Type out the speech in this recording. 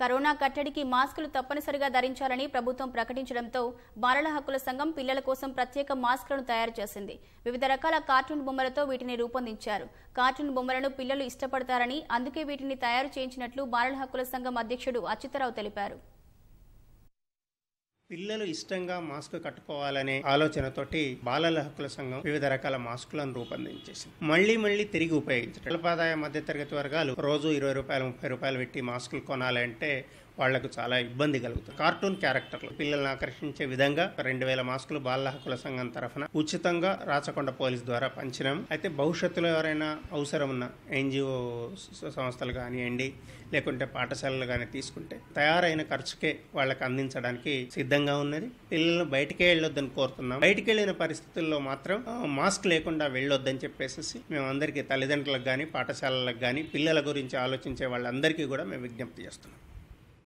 corona కట్టడికి మాస్కులు తప్పనిసరిగా ధరించాలని ప్రభుత్వం ప్రకటించడంతో బాలల హక్కుల సంఘం పిల్లల కోసం ప్రత్యేక మాస్కులను తయారు చేసింది వివిధ రకాల కార్టూన్ బొమ్మలతో వీటిని రూపొందించారు కార్టూన్ బొమ్మలను పిల్లలు ఇష్టపడతారని అందుకే వీటిని తయారు చేయించినట్లు బాలల హక్కుల సంఘం అధ్యక్షుడు అచ్యుతరావు తెలిపారు పిల్లలు ఇష్టంగా మాస్క్ కట్టుకోవాలనే ఆలోచనతోటి బాలల హక్కుల సంఘం వివిధ రకాల మాస్కులను రూపొందించేసింది మళ్లీ మళ్లీ తిరిగి ఉపయోగించడం అల్పాదాయ మధ్యతరగతి వర్గాలు రోజు ఇరవై రూపాయలు ముప్పై రూపాయలు పెట్టి మాస్కులు కొనాలంటే వాళ్లకు చాలా ఇబ్బంది కలుగుతుంది కార్టూన్ క్యారెక్టర్లు పిల్లల్ని ఆకర్షించే విధంగా రెండు వేల మాస్కులు బాల హక్కుల సంఘం తరఫున ఉచితంగా రాచకొండ పోలీస్ ద్వారా పంచినాం అయితే భవిష్యత్తులో ఎవరైనా అవసరం ఉన్న ఎన్జిఓ సంస్థలు కానివ్వండి లేకుంటే పాఠశాలలు కానీ తీసుకుంటే తయారైన ఖర్చుకే వాళ్ళకి అందించడానికి సిద్ధంగా ఉన్నది పిల్లలను బయటకే వెళ్ళొద్దని కోరుతున్నాం బయటికి వెళ్ళిన పరిస్థితుల్లో మాత్రం మాస్క్ లేకుండా వెళ్ళొద్దని చెప్పేసి మేము అందరికీ తల్లిదండ్రులకు కానీ పాఠశాలలకు కానీ పిల్లల గురించి ఆలోచించే వాళ్ళందరికీ కూడా మేము విజ్ఞప్తి చేస్తున్నాం